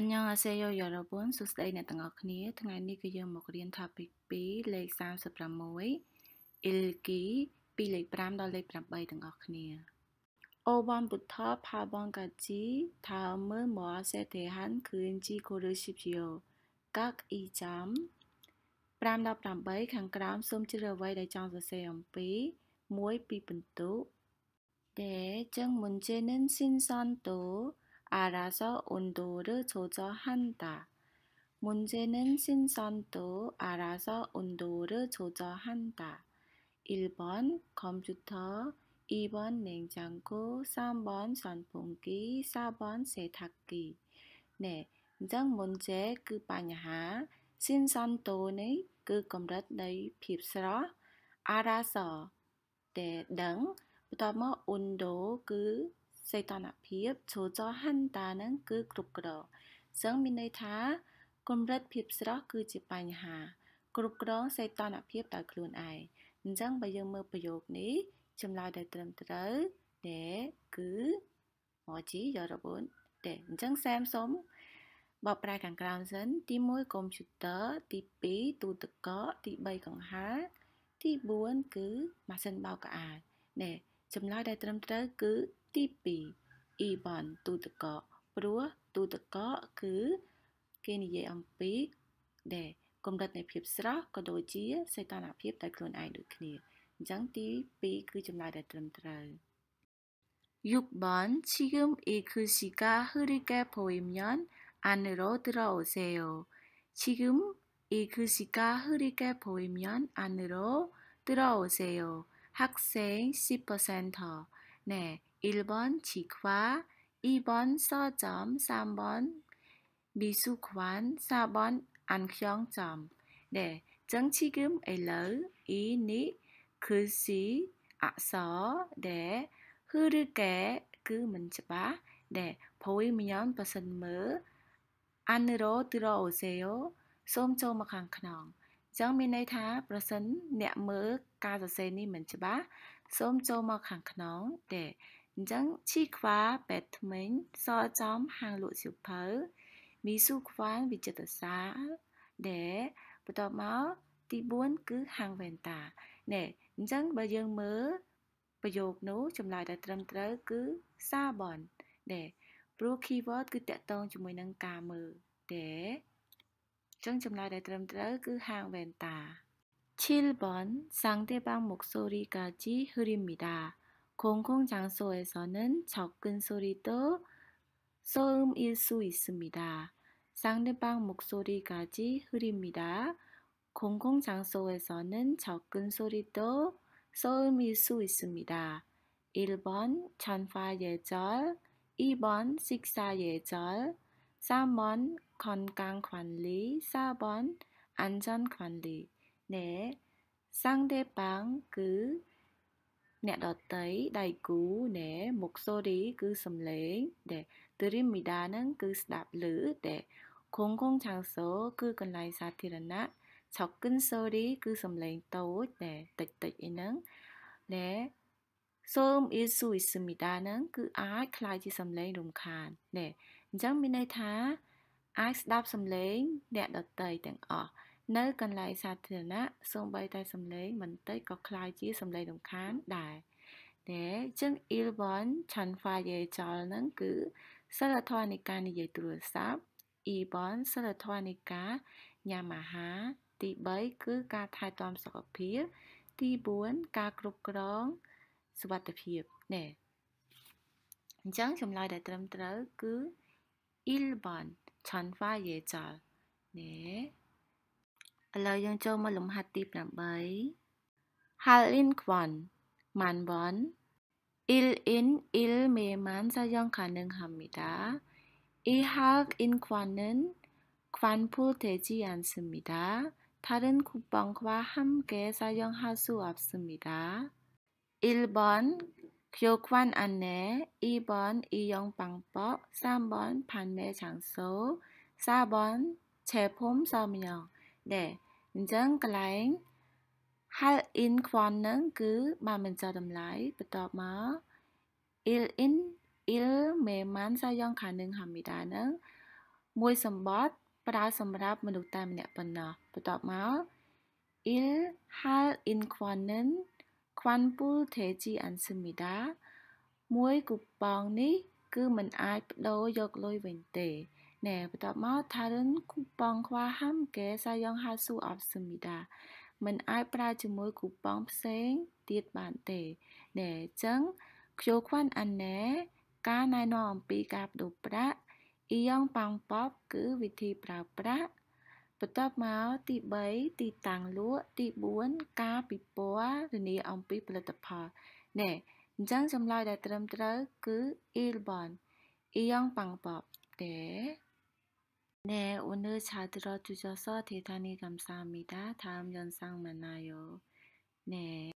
អញ្ញងអាសេយោយ៉ារ៉ូប៊ុនសួស្តីអ្នកទាំងអស់គ្នា ថ្ងៃនេះគឺយើងមករៀន topic 2លេខ36 Ilki ពីលេខ5ដល់លេខ8ទាំងអស់គ្នាអូបានពុទ្ធផាបងកាជីថាមើលមកសេទេហានគឺជីកូរស៊ីភីយោកាក់អ៊ីចាំ5ដល់8ខាងក្រោមសូមជ្រើសអ្វីដែលចង់សរសេរអំពី1ពីពិន្ទុដែលចឹងមុនជេនិនស៊ីនសាន់តូ 알아서 온도를 조절한다. 문제는 신선도 알아서 온도를 조절한다. 1번 컴퓨터, 2번 냉장고, 3번 선풍기, 4번 세탁기. 네, 전 문제 그 반야 신선도는 그 검렛의 핍스러 알아서 네, 등그다음 온도 그សីតុណ្ហភាពចូលចរហាន់តានឹងគឺ គ្រប់គ្រងអញ្ចឹងមានន័យថាកម្រិតភាពស្រស់គឺជាបញ្ហា គ្រប់គ្រងសីតុណ្ហភាពដោយខ្លួនឯងអញ្ចឹងបើយើងមើលប្រយោគនេះចម្លើយដែលត្រឹមត្រូវដែលគឺមកជីយរបុនទេអញ្ចឹងសែមសុំបបប្រែខាងក្រោមសិន ទី1កុំព្យូទ័រទី2ទូទឹកកកទី3កង្ហារទី4គឺម៉ាស៊ីនបោកក្អាតនេះចម្លើយដែលត្រឹមត្រូវគឺទី2អ៊ីបានទូតកកព្រោះទូតកកគឺគេនិយាយអំពីដែលកម្រិតនៃភាពស្រស់ក៏ដូចជាសីតុណ្ហភាពតែខ្លួនឯងដូចគ្នាអញ្ចឹងទី2គឺចម្លើយដែលត្រឹមត្រូវ6번지금이글씨가흐리게보이면안으로들어오세요지금이글씨가흐리게보이면안으로들어오세요학생10%네1번직 화, 2번서 점, 3번미술 관, 4번안경 점. 네, ចឹង지금ឥឡូវ이នេះគឺជាអក្សរដែលគឺឬកែគឺមិនច្បាស់ដែលព្រួយមញ៉ាំប៉ះសិនមើលអានរ៉ូទរ៉ូសេយោសូមចូលមកខាងក្នុងចឹងមានន័យថាប្រសិនអ្នកមើលការសរសេរនេះមិនច្បាស់សូមចូលមកខាងក្នុងដែលអញ្ចឹងឈីខ្វាបែបថ្មិញសអចំហាងលក់សៀវភៅមីស៊ូខ្វានវិចិត្រសាលដែលបន្ទាប់មកទី4គឺហាងវ៉ែនតាណែអញ្ចឹងបើយើងមើលប្រយោគនោះចម្លើយដែលត្រឹមត្រូវគឺសាបនដែលព្រោះ keyword គឺតកតងជាមួយនឹងការមើលដែលអញ្ចឹងចម្លើយដែលត្រឹមត្រូវគឺហាងវ៉ែនតា7번상대방목소리까지흐립니다 공공장소에서는 접근 소리도 소음일 수 있습니다. 상대방 목소리까지 흐립니다. 공공장소에서는 접근 소리도 소음일 수 있습니다. 1번 전파 예절, 2번 식사 예절, 3번 건강 관리, 4번 안전 관리. 네. 상대방 그អ្នកដតីដៃគូណែមុខសូរី គឺសំឡេងដែលទិរិមីដានឹងគឺស្ដាប់ឮដែលគងគងឆាងសូគឺកន្លែងសាធារណៈឆកគិនសូរីគឺសំឡេងតូចដែលតិចតិចអីហ្នឹងណែសូមអ៊ីស៊ូអ៊ីស៊មីដាហ្នឹង គឺ អាចคล้ายជាសំឡេងរំខានណែអញ្ចឹងមានន័យថា អាចស្ដាប់សំឡេង អ្នកដតីទាំងអស់នៅកន្លែងសាធារណៈសូម្បីតែសំឡេងបន្តិចក៏คล้ายជាសំឡេងរំខានដែរតែចឹង Ilbon Chanfa Yechol នឹងគឺសិលធម៌នៃការនិយាយទូរស័ព្ទ Ibon សិលធម៌នៃការញ៉ាំអាហារទី3គឺការថែទាំសុខភាព ទី4ការគ្រប់គ្រងសុវត្ថិភាពណែអញ្ចឹងចម្លើយដែលត្រឹមត្រូវគឺ Ilbon Chanfa Yechol ណែ ឥឡូវយើងចូលមកលំហាត់ទី8 Hal in Quan Man Bon Il in il me man sa yong kaneung hamnida. 이 하악인과는 관포되지 않습니다. 다른 국방과 함께 사용할 수 없습니다. 1번 교관 안내, 2번 이용 방법, 3번 판매 장소, 4번 제품 서명, ដែរអញ្ចឹងកន្លែង hal in kwon នឹងគឺបានបញ្ចុះតម្លៃបន្ទាប់មក il in il meman sayong kha នឹង hamida នឹងមួយសម្បត្តិប្រើសម្រាប់មនុស្សតែម្នាក់ប៉ុណ្ណោះបន្ទាប់មក il hal in kwanen kwan pul theji an sumida មួយគូប៉ងនេះ គឺมันអាចបដូរយកលុយវិញទេ네បន្ទាប់មកថារិនគូប៉ងខ្វះហាំកែសាយងហៅស៊ូអបសមីដាមិនអាចប្រើជាមួយគូប៉ងផ្សេងទៀតបានទេណែអញ្ចឹងខ្ញុំខ្វាន់អានណែការណែនាំអំពីការបដូរប្រាក់អ៊ីយ៉ងប៉ាងប៉បគឺវិធីប្រើប្រាក់បន្ទាប់មកទី3ទីតាំងលក់ទី4ការពិព័រណ៍ធានាអំពីផលិតផលណែអញ្ចឹងចម្លើយដែលត្រឹមត្រូវគឺ Ilbon អ៊ីយ៉ងប៉ាងប៉បទេ 네, 오늘 잘 들어주셔서 대단히 감사합니다. 다음 영상 만나요. 네.